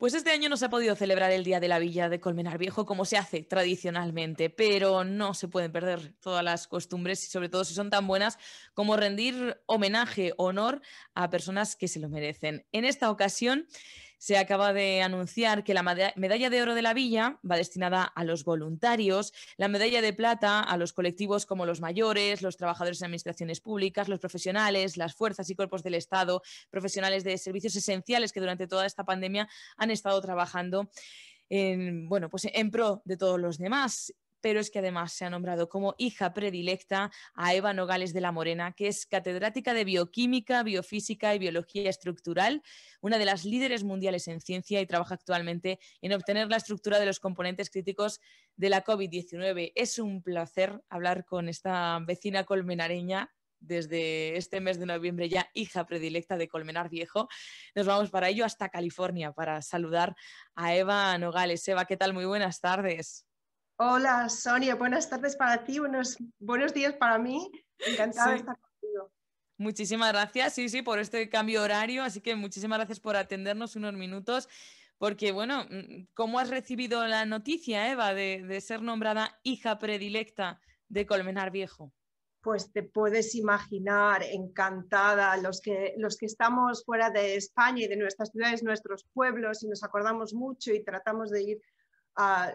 Pues este año no se ha podido celebrar el Día de la Villa de Colmenar Viejo como se hace tradicionalmente, pero no se pueden perder todas las costumbres y sobre todo si son tan buenas como rendir homenaje, honor a personas que se lo merecen. En esta ocasión se acaba de anunciar que la medalla de oro de la villa va destinada a los voluntarios, la medalla de plata a los colectivos como los mayores, los trabajadores en administraciones públicas, los profesionales, las fuerzas y cuerpos del Estado, profesionales de servicios esenciales que durante toda esta pandemia han estado trabajando en, bueno, pues en pro de todos los demás pero es que además se ha nombrado como hija predilecta a Eva Nogales de la Morena, que es catedrática de bioquímica, biofísica y biología estructural, una de las líderes mundiales en ciencia y trabaja actualmente en obtener la estructura de los componentes críticos de la COVID-19. Es un placer hablar con esta vecina colmenareña desde este mes de noviembre ya hija predilecta de Colmenar Viejo. Nos vamos para ello hasta California para saludar a Eva Nogales. Eva, ¿qué tal? Muy buenas tardes. Hola Sonia, buenas tardes para ti, buenos, buenos días para mí. Encantada de estar contigo. Muchísimas gracias, sí, sí, por este cambio horario. Así que muchísimas gracias por atendernos unos minutos. Porque, bueno, mm, ¿cómo has recibido la noticia, Eva, de, de ser nombrada hija predilecta de Colmenar Viejo? pues te puedes imaginar encantada los que, los que estamos fuera de España y de nuestras ciudades, nuestros pueblos y nos acordamos mucho y tratamos de ir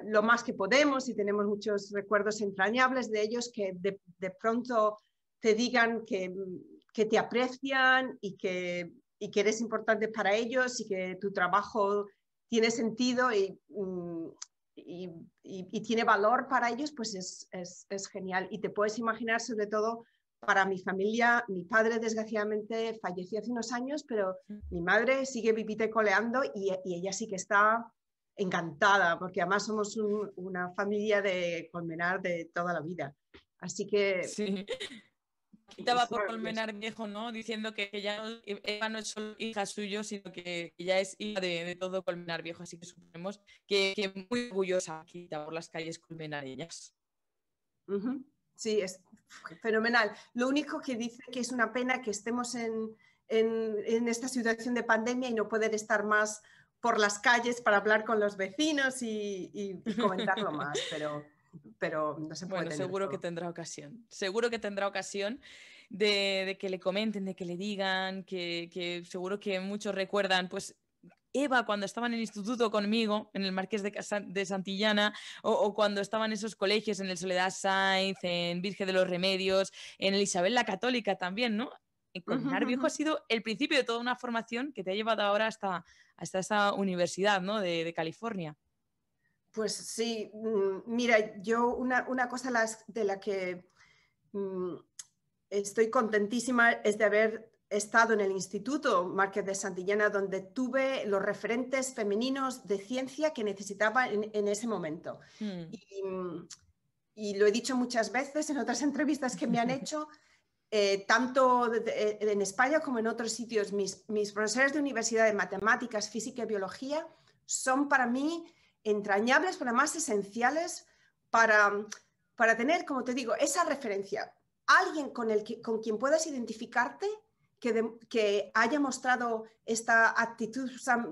lo más que podemos y tenemos muchos recuerdos entrañables de ellos que de, pronto te digan que, te aprecian y que, y que, eres importante para ellos y que tu trabajo tiene sentido y, mm, tiene valor para ellos, pues es, genial. Y te puedes imaginar sobre todo para mi familia, mi padre desgraciadamente falleció hace unos años, pero mm. mi madre sigue vivita coleando y, ella sí que está encantada, porque además somos una familia de Colmenar de toda la vida. Así que... Sí. Quitaba por Colmenar Viejo, ¿no? Diciendo que ya no, Eva no es solo hija suya, sino que ya es hija de, todo Colmenar Viejo. Así que suponemos que, muy orgullosa Quita por las calles colmenareñas. ellas. Sí, es fenomenal. Lo único que dice que es una pena que estemos en esta situación de pandemia y no poder estar más por las calles para hablar con los vecinos y, comentarlo más, pero, pero no se puede. Bueno, seguro que tendrá ocasión, seguro que tendrá ocasión de, que le comenten, de que le digan, que, seguro que muchos recuerdan, pues... Eva, cuando estaba en el instituto conmigo, en el Marqués de, Santillana, o, o, cuando estaban esos colegios en el Soledad Sainz, en Virgen de los Remedios, en el Isabel la Católica también, ¿no? Cocinar pues viejo ha sido el principio de toda una formación que te ha llevado ahora hasta, esa universidad ¿no? de, California. Pues sí, mm, mira, yo una, una cosa de la que mm, estoy contentísima es de haber estado en el Instituto Márquez de Santillana, donde tuve los referentes femeninos de ciencia que necesitaba en, ese momento. Mm. y, lo he dicho muchas veces en otras entrevistas que me han hecho, eh, tanto eh, en España como en otros sitios, mis, profesores de universidad de matemáticas, física y biología son para mí entrañables, pero más esenciales para, tener, como te digo, esa referencia. Alguien con, el con quien puedas identificarte que, que, haya mostrado esta actitud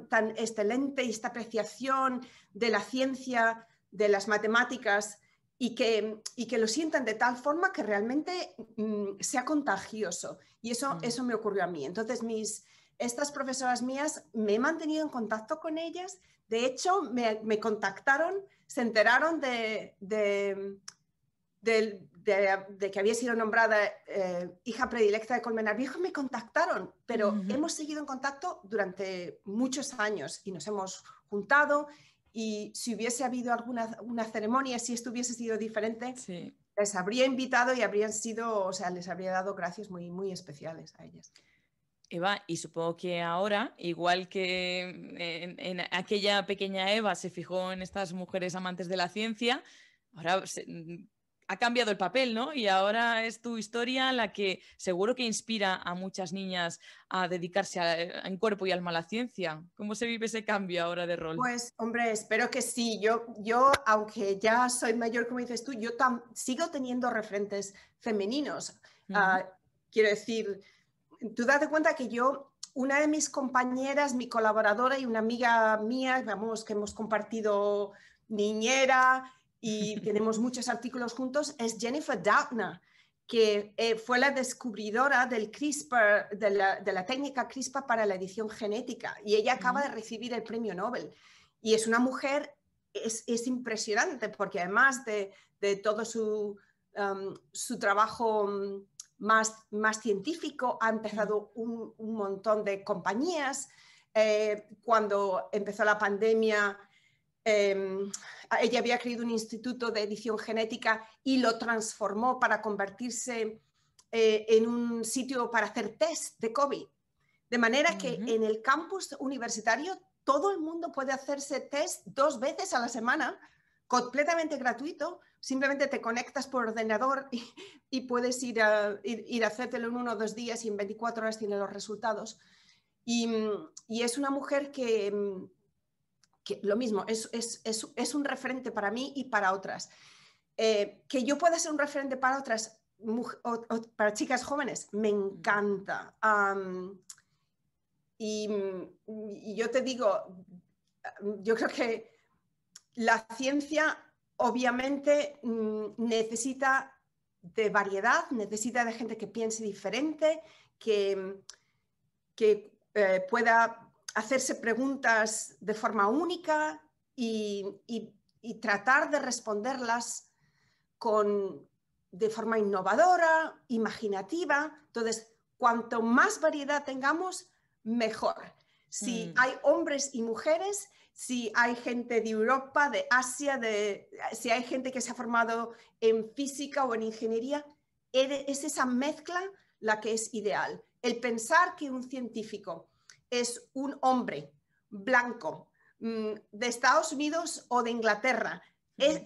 tan, excelente y esta apreciación de la ciencia, de las matemáticas y que, y que lo sientan de tal forma que realmente mm, sea contagioso. Y eso, mm. eso me ocurrió a mí. Entonces, mis, estas profesoras mías, me he mantenido en contacto con ellas. De hecho, me, me contactaron, se enteraron de, de, que había sido nombrada eh, hija predilecta de Colmenar Viejo, me contactaron, pero hemos seguido en contacto durante muchos años y nos hemos juntado y si hubiese habido alguna ceremonia, si esto hubiese sido diferente, les habría invitado y habrían sido, o sea, les habría dado gracias muy, muy especiales a ellas. Eva, y supongo que ahora, igual que en, aquella pequeña Eva se fijó en estas mujeres amantes de la ciencia, ahora ha cambiado el papel, ¿no? Y ahora es tu historia la que seguro que inspira a muchas niñas a dedicarse eh, en cuerpo y alma a la ciencia. ¿Cómo se vive ese cambio ahora de rol? Pues, hombre, espero que sí. Yo, yo aunque ya soy mayor, como dices tú, yo sigo teniendo referentes femeninos. Ah, quiero decir, tú date cuenta que yo una de mis compañeras, mi colaboradora y una amiga mía, vamos, que hemos compartido niñera y tenemos muchos artículos juntos, es Jennifer Doudna, que eh, fue la descubridora del CRISPR, de la, de la, técnica CRISPR para la edición genética, y ella acaba de mm. recibir el premio Nobel. Y es una mujer, es, es impresionante, porque además de, de todo su, um, su trabajo mm, más, más, científico, ha empezado mm. un, un montón de compañías. Eh, cuando empezó la pandemia, em, ella había creado un instituto de edición genética y lo transformó para convertirse eh, en un sitio para hacer test de COVID. De manera que en el campus universitario todo el mundo puede hacerse test dos veces a la semana, completamente gratuito. Simplemente te conectas por ordenador y, puedes ir a, ir, hacértelo en uno o dos días y en 24 horas tienes los resultados. y es una mujer que lo mismo, es, un referente para mí y para otras. Eh, que yo pueda ser un referente para otras, para chicas jóvenes, me encanta. y, yo te digo, yo creo que la ciencia obviamente mm, necesita de variedad, necesita de gente que piense diferente, que, que eh, pueda hacerse preguntas de forma única y, tratar de responderlas con, de forma innovadora, imaginativa. Entonces, cuanto más variedad tengamos, mejor. Si mm. hay hombres y mujeres, si hay gente de Europa, de Asia, de, si hay gente que se ha formado en física o en ingeniería, es esa mezcla la que es ideal. El pensar que un científico es un hombre blanco mm, de Estados Unidos o de Inglaterra. E-, mm,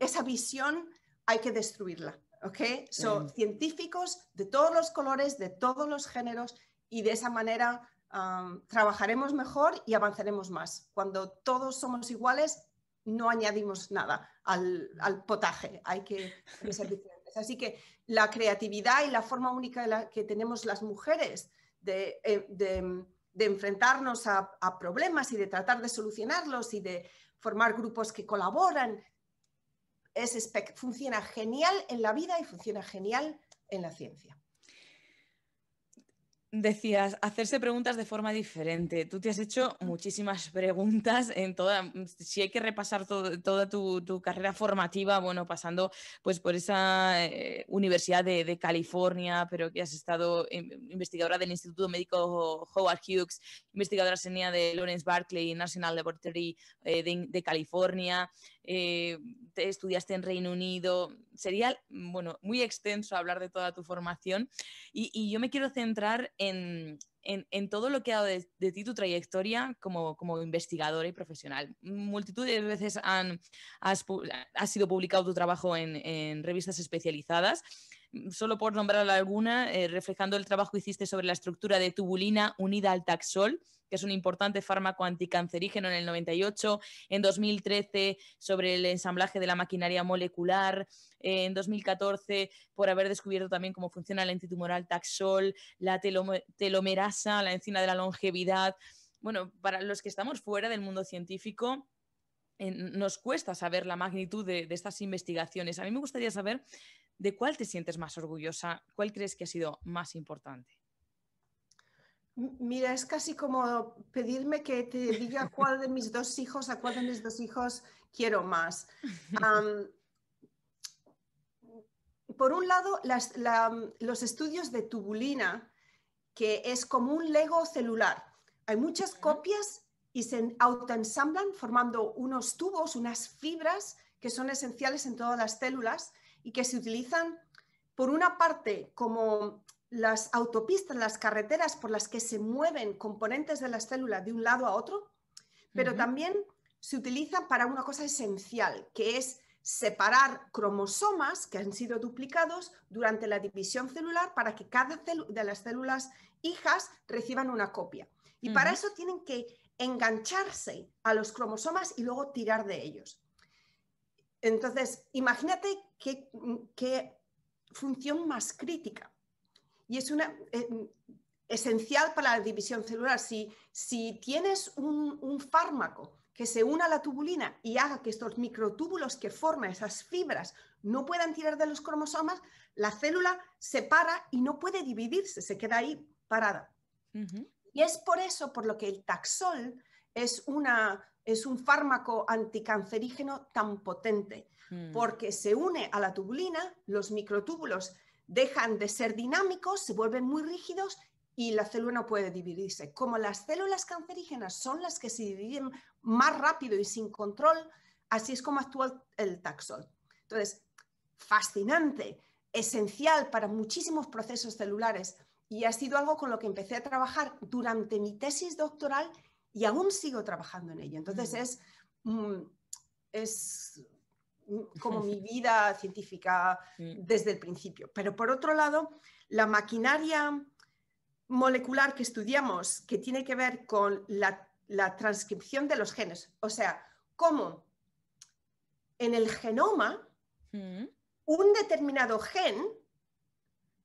esa, visión hay que destruirla. ¿okay? Son científicos de todos los colores, de todos los géneros y de esa manera trabajaremos mejor y avanzaremos más. Cuando todos somos iguales, no añadimos nada al, potaje. Hay que ser diferentes. Así que la creatividad y la forma única que tenemos las mujeres eh, mm, de, enfrentarnos a, a, problemas y de tratar de solucionarlos y de formar grupos que colaboran. Es, funciona genial en la vida y funciona genial en la ciencia. Decías, hacerse preguntas de forma diferente. Tú te has hecho mm. muchísimas preguntas en toda, mm, si hay que repasar toda tu, carrera formativa, bueno, pasando pues por esa eh, Universidad de, California, pero que has estado investigadora del Instituto Médico Howard Hughes, investigadora senior de Lawrence Barclay, National Laboratory eh, de California, eh, te estudiaste en Reino Unido. Sería, mm, bueno, muy extenso hablar de toda tu formación y, yo me quiero centrar en, todo lo que ha dado de, ti tu trayectoria como, investigador investigadora y profesional. Multitud de veces ha sido publicado tu trabajo en revistas especializadas Mm, solo por nombrar alguna, eh, reflejando el trabajo que hiciste sobre la estructura de tubulina unida al taxol, que es un importante fármaco anticancerígeno en el 98, en 2013 sobre el ensamblaje de la maquinaria molecular, eh, en 2014 por haber descubierto también cómo funciona el antitumoral taxol, la telomerasa, la enzima de la longevidad. Bueno, para los que estamos fuera del mundo científico, eh, nos cuesta saber la magnitud de, estas investigaciones. A mí me gustaría saber ¿de cuál te sientes más orgullosa? ¿Cuál crees que ha sido más importante? Mira, es casi como pedirme que te diga cuál de mis dos hijos, a cuál de mis dos hijos quiero más. por un lado, los estudios de tubulina, que es como un Lego celular. Hay muchas copias y se autoensamblan formando unos tubos, unas fibras que son esenciales en todas las células y que se utilizan, por una parte, como las autopistas, las carreteras por las que se mueven componentes de las células de un lado a otro, pero también se utilizan para una cosa esencial, que es separar cromosomas que han sido duplicados durante la división celular para que cada de las células hijas reciban una copia. Y para eso tienen que engancharse a los cromosomas y luego tirar de ellos. Entonces, imagínate qué, función más crítica. Y es una, eh, esencial para la división celular. Si, tienes un, fármaco que se una a la tubulina y haga que estos microtúbulos que forman esas fibras no puedan tirar de los cromosomas, la célula se para y no puede dividirse, se queda ahí parada. Y es por eso por lo que el taxol es una, es un fármaco anticancerígeno tan potente, mm. porque se une a la tubulina, los microtúbulos dejan de ser dinámicos, se vuelven muy rígidos y la célula no puede dividirse. Como las células cancerígenas son las que se dividen más rápido y sin control, así es como actúa el taxol. Entonces, fascinante, esencial para muchísimos procesos celulares y ha sido algo con lo que empecé a trabajar durante mi tesis doctoral y aún sigo trabajando en ello. Entonces es, mm, es mm, como mi vida científica desde el principio. Pero por otro lado, la maquinaria molecular que estudiamos, que tiene que ver con la, la transcripción de los genes, o sea, cómo en el genoma mm. un determinado gen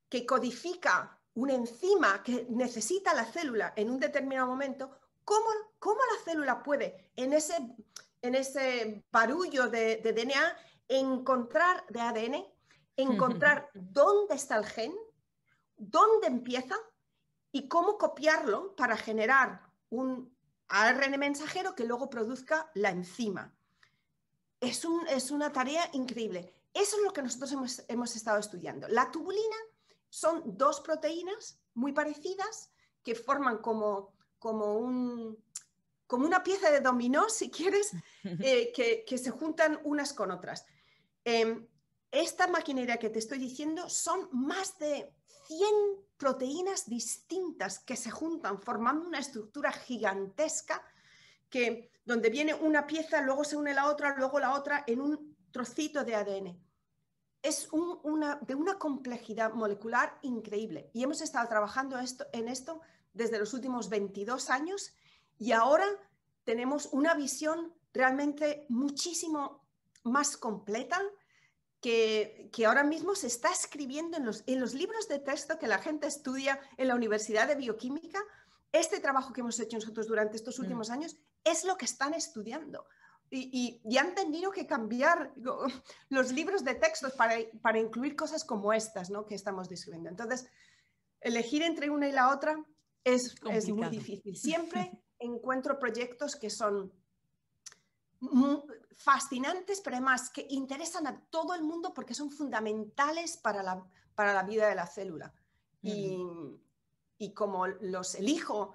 que codifica una enzima que necesita la célula en un determinado momento ¿Cómo, la célula puede, en ese, en ese barullo de, DNA, encontrar, de ADN, encontrar dónde está el gen, dónde empieza y cómo copiarlo para generar un ARN mensajero que luego produzca la enzima. Es, una tarea increíble. Eso es lo que nosotros hemos, hemos, estado estudiando. La tubulina son dos proteínas muy parecidas que forman como como, una pieza de dominó, si quieres, eh, que, se juntan unas con otras. Em, esta maquinaria que te estoy diciendo son más de 100 proteínas distintas que se juntan formando una estructura gigantesca que donde viene una pieza, luego se une la otra, luego la otra en un trocito de ADN. Es una, de una complejidad molecular increíble y hemos estado trabajando esto, en esto desde los últimos 22 años y ahora tenemos una visión realmente muchísimo más completa que, que ahora mismo se está escribiendo en los, en los libros de texto que la gente estudia en la Universidad de Bioquímica. Este trabajo que hemos hecho nosotros durante estos mm. últimos años es lo que están estudiando. Y, y, han tenido que cambiar los libros de texto para, para incluir cosas como estas ¿no? que estamos describiendo. Entonces, elegir entre una y la otra es, es muy difícil. Siempre encuentro proyectos que son fascinantes, pero además que interesan a todo el mundo porque son fundamentales para la, para la vida de la célula. Y, y, como los elijo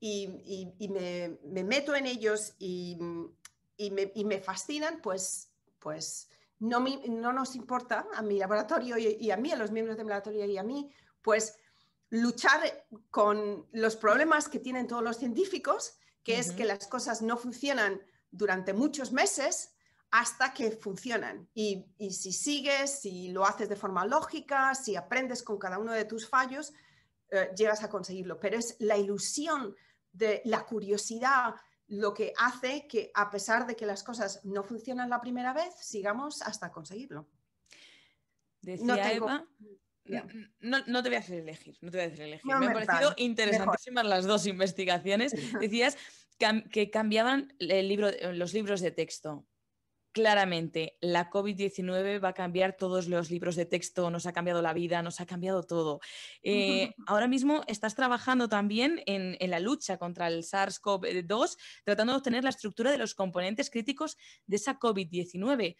y, y, me, meto en ellos y, me, me, fascinan, pues, pues no, no, nos importa a mi laboratorio y, a mí, a los miembros de mi laboratorio y a mí, pues luchar con los problemas que tienen todos los científicos, que es que las cosas no funcionan durante muchos meses hasta que funcionan. Y, si sigues, si lo haces de forma lógica, si aprendes con cada uno de tus fallos, eh, llegas a conseguirlo. Pero es la ilusión de la curiosidad lo que hace que a pesar de que las cosas no funcionan la primera vez, sigamos hasta conseguirlo. Decía Eva no. te voy a hacer elegir, no te voy a elegir. me, han parecido interesantísimas las dos investigaciones. Decías que cambiaban el libro, los libros de texto. Claramente, la COVID-19 va a cambiar todos los libros de texto, nos ha cambiado la vida, nos ha cambiado todo. Eh, ahora mismo estás trabajando también en, en la lucha contra el SARS-CoV-2, tratando de obtener la estructura de los componentes críticos de esa COVID-19.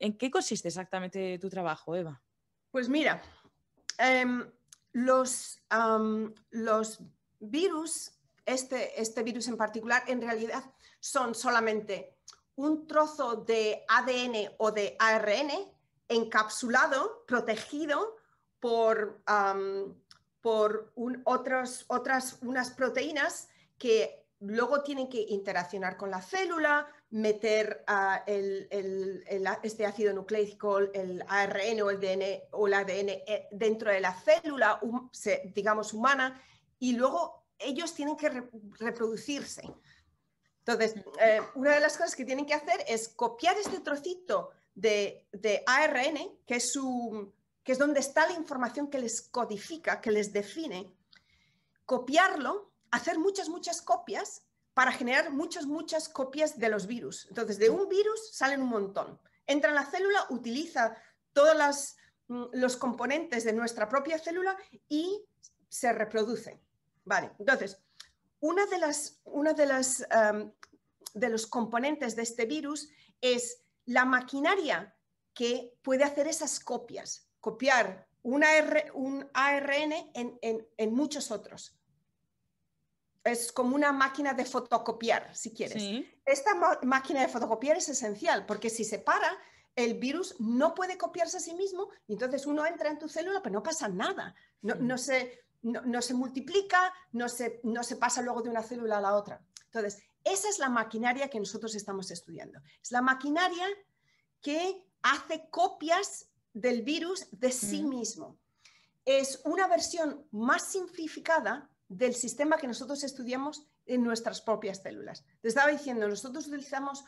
¿En qué consiste exactamente tu trabajo, Eva? Pues mira, Em, los, virus, este, este, virus en particular, en realidad son solamente un trozo de ADN o de ARN encapsulado, protegido por, otras unas proteínas que luego tienen que interaccionar con la célula, meter este ácido nucleico, el ARN o el DN o el ADN eh, dentro de la célula, digamos, humana, y luego ellos tienen que reproducirse. Entonces, mm. eh, una de las cosas que tienen que hacer es copiar este trocito de, ARN, que es, su, que es donde está la información que les codifica, que les define, copiarlo, hacer muchas, muchas copias para generar muchas, muchas copias de los virus. Entonces, de un virus salen un montón. Entra en la célula, utiliza todos mm, los componentes de nuestra propia célula y se reproducen. Vale, entonces, una de las, una de, las de los componentes de este virus es la maquinaria que puede hacer esas copias, copiar un ARN en muchos otros es como una máquina de fotocopiar, si quieres. Esta máquina de fotocopiar es esencial porque si se para, el virus no puede copiarse a sí mismo y entonces uno entra en tu célula, pero no pasa nada. No, se, no, se, multiplica, se, no se pasa luego de una célula a la otra. Entonces, esa es la maquinaria que nosotros estamos estudiando. Es la maquinaria que hace copias del virus de sí mismo. Es una versión más simplificada del sistema que nosotros estudiamos en nuestras propias células. Te estaba diciendo, nosotros utilizamos,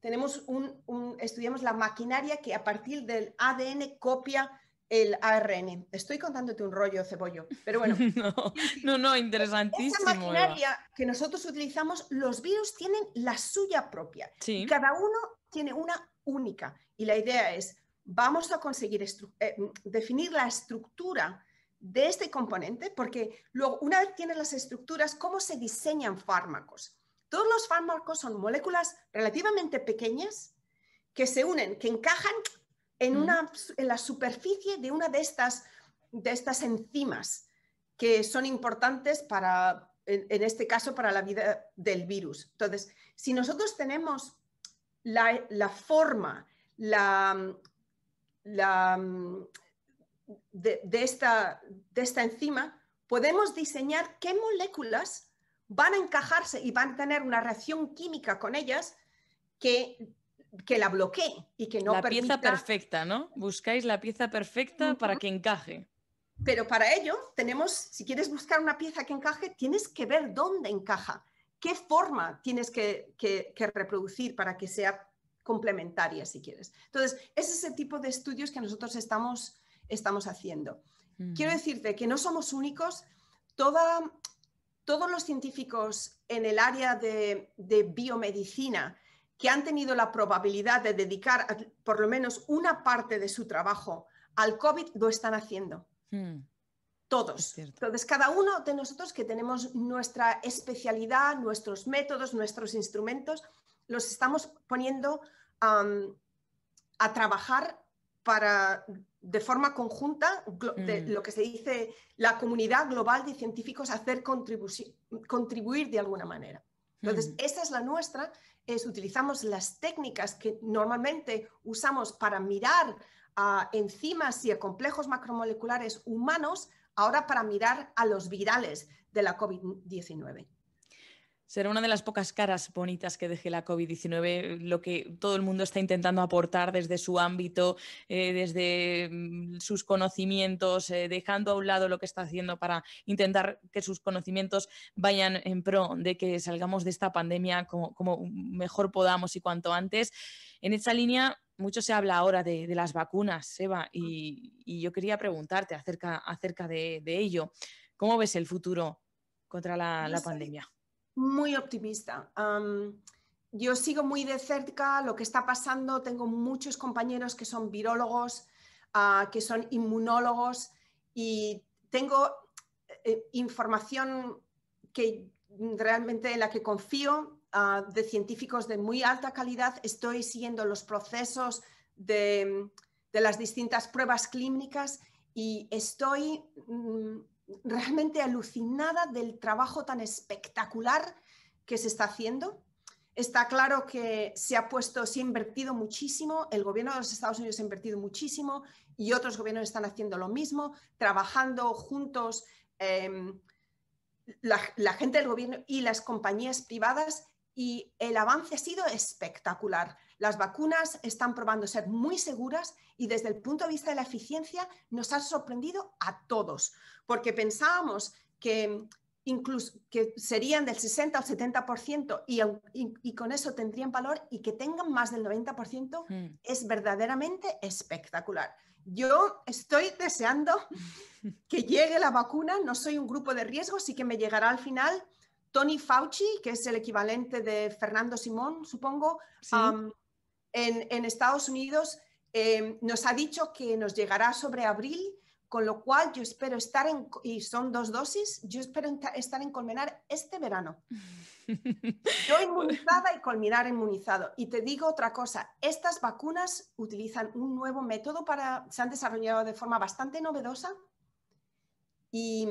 tenemos un, estudiamos la maquinaria que a partir del ADN copia el ARN. Estoy contándote un rollo cebollo, pero bueno. No, no, interesantísimo. Esa maquinaria que nosotros utilizamos, los virus tienen la suya propia. Cada uno tiene una única. Y la idea es, vamos a conseguir eh, definir la estructura de este componente, porque luego, una vez tienes las estructuras, ¿cómo se diseñan fármacos? Todos los fármacos son moléculas relativamente pequeñas que se unen, que encajan en, mm. una, la superficie de una de estas, de estas enzimas que son importantes para, en, este caso, para la vida del virus. Entonces, si nosotros tenemos la, la forma, la, la, de, esta, de esta enzima, podemos diseñar qué moléculas van a encajarse y van a tener una reacción química con ellas que, que la bloquee y que no La pieza perfecta, ¿no? Buscáis la pieza perfecta para que encaje. Pero para ello tenemos, si quieres buscar una pieza que encaje, tienes que ver dónde encaja, qué forma tienes que, que, que reproducir para que sea complementaria, si quieres. Entonces, es ese tipo de estudios que nosotros estamos estamos haciendo. Quiero decirte que no somos únicos. todos los científicos en el área de, biomedicina que han tenido la probabilidad de dedicar por lo menos una parte de su trabajo al COVID lo están haciendo. Hmm. Todos. Entonces, cada uno de nosotros que tenemos nuestra especialidad, nuestros métodos, nuestros instrumentos, los estamos poniendo a trabajar para de forma conjunta de mm. lo que se dice la comunidad global de científicos hacer contribuir de alguna manera. Entonces, mm. esa es la nuestra, es utilizamos las técnicas que normalmente usamos para mirar a enzimas y a complejos macromoleculares humanos, ahora para mirar a los virales de la COVID-19. Será una de las pocas caras bonitas que deje la COVID-19, lo que todo el mundo está intentando aportar desde su ámbito, eh, desde mm, sus conocimientos, eh, dejando a un lado lo que está haciendo para intentar que sus conocimientos vayan en pro de que salgamos de esta pandemia como, mejor podamos y cuanto antes. En esta línea, mucho se habla ahora de, las vacunas, Eva, y, yo quería preguntarte acerca, de, ello. ¿Cómo ves el futuro contra la pandemia? muy optimista. yo sigo muy de cerca lo que está pasando. Tengo muchos compañeros que son virólogos, ah, que son inmunólogos y tengo eh, información que realmente en la que confío ah, de científicos de muy alta calidad. Estoy siguiendo los procesos de, las distintas pruebas clínicas y estoy mm, realmente alucinada del trabajo tan espectacular que se está haciendo. Está claro que se ha puesto, se ha invertido muchísimo, el gobierno de los Estados Unidos ha invertido muchísimo y otros gobiernos están haciendo lo mismo, trabajando juntos em, la gente del gobierno y las compañías privadas y el avance ha sido espectacular. Las vacunas están probando ser muy seguras y desde el punto de vista de la eficiencia nos ha sorprendido a todos, porque pensábamos que incluso que serían del 60 o 70% y, y, y, con eso tendrían valor y que tengan más del 90% mm. es verdaderamente espectacular. Yo estoy deseando que llegue la vacuna, no soy un grupo de riesgo, sí que me llegará al final, Tony Fauci, que es el equivalente de Fernando Simón, supongo, en, Estados Unidos, em, nos ha dicho que nos llegará sobre abril, con lo cual yo espero estar en, y son dos dosis, yo espero estar en Colmenar este verano. Yo inmunizada y Colmenar inmunizado. Y te digo otra cosa, estas vacunas utilizan un nuevo método para, se han desarrollado de forma bastante novedosa y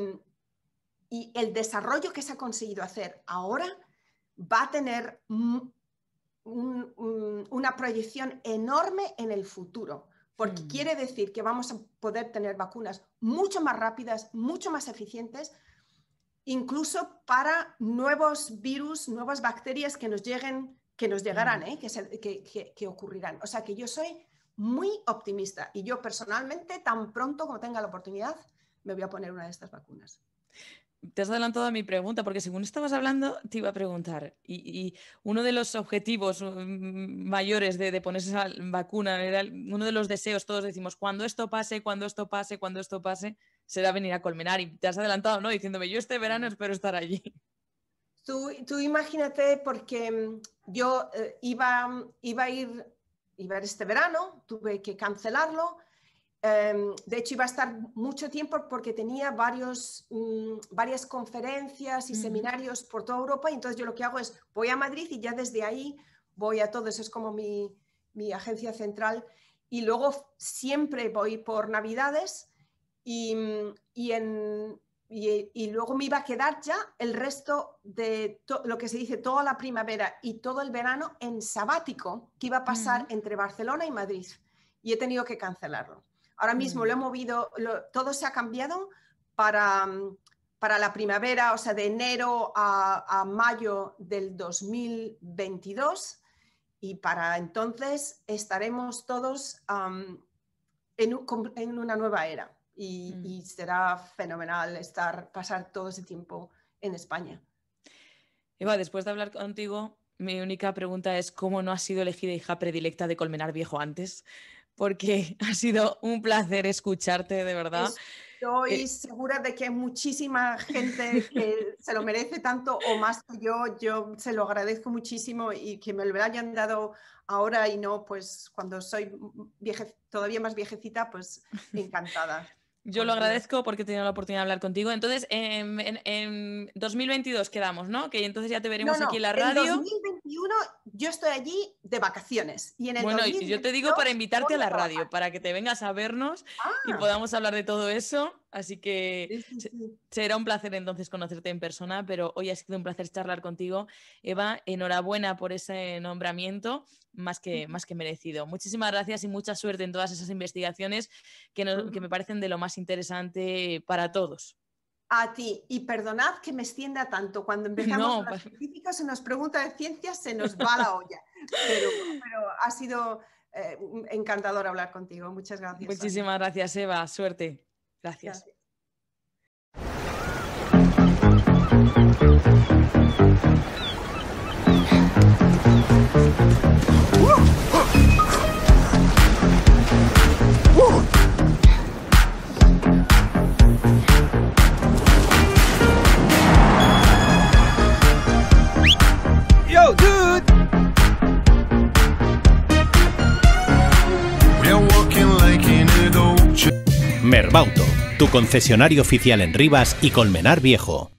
y el desarrollo que se ha conseguido hacer ahora va a tener una proyección enorme en el futuro, porque hmm. quiere decir que vamos a poder tener vacunas mucho más rápidas, mucho más eficientes, incluso para nuevos virus, nuevas bacterias que nos lleguen, que nos llegarán, hmm. ¿eh? que, ocurrirán. O sea que yo soy muy optimista y yo personalmente, tan pronto como tenga la oportunidad, me voy a poner una de estas vacunas te has adelantado a mi pregunta, porque según estabas hablando, te iba a preguntar, y, uno de los objetivos mm, mm, mayores de, ponerse esa vacuna, era uno de los deseos, todos decimos, cuando esto pase, cuando esto pase, cuando esto pase, será venir a colmenar. Y te has adelantado, ¿no? Diciéndome, yo este verano espero estar allí. Tú, tú imagínate, porque mm, yo eh, iba, iba, a ir, iba a ir este verano, tuve que cancelarlo, Em, de hecho, iba a estar mucho tiempo porque tenía varios, mm, varias conferencias y seminarios por toda Europa. Y entonces yo lo que hago es voy a Madrid y ya desde ahí voy a todo. Eso es como mi, agencia central. Y luego siempre voy por Navidades y, y, en, y, luego me iba a quedar ya el resto de lo que se dice toda la primavera y todo el verano en sabático que iba a pasar entre Barcelona y Madrid. Y he tenido que cancelarlo. Ahora mismo lo he mm. movido, todo se ha cambiado para, mm, para, la primavera, o sea, de enero a, mayo del 2022 y para entonces estaremos todos en, una nueva era mm. y, será fenomenal estar, pasar todo ese tiempo en España. Eva, después de hablar contigo, mi única pregunta es cómo no has sido elegida hija predilecta de Colmenar Viejo antes porque ha sido un placer escucharte, de verdad. Estoy eh, segura de que hay muchísima gente que se lo merece tanto o más que yo. Yo se lo agradezco muchísimo y que me lo hayan dado ahora y no, pues cuando soy todavía más viejecita, pues encantada. Yo lo agradezco porque he tenido la oportunidad de hablar contigo. Entonces, en, 2022 quedamos, ¿no? Que entonces ya te veremos aquí en la radio. En 2021 yo estoy allí de vacaciones. Y en el bueno, yo te digo para invitarte a la radio, para que te vengas a vernos y ah. podamos hablar de todo eso. Así que será un placer entonces conocerte en persona, pero hoy ha sido un placer charlar contigo. Eva, enhorabuena por ese nombramiento más que, merecido. Muchísimas gracias y mucha suerte en todas esas investigaciones que, me parecen de lo más interesante para todos. A ti, y perdonad que me extienda tanto, cuando empezamos no, las se nos pregunta de ciencias, se nos va la olla, pero, ha sido eh, encantador hablar contigo, muchas gracias. Muchísimas gracias Eva, suerte, gracias. Merbauto, tu concesionario oficial en Rivas y Colmenar Viejo.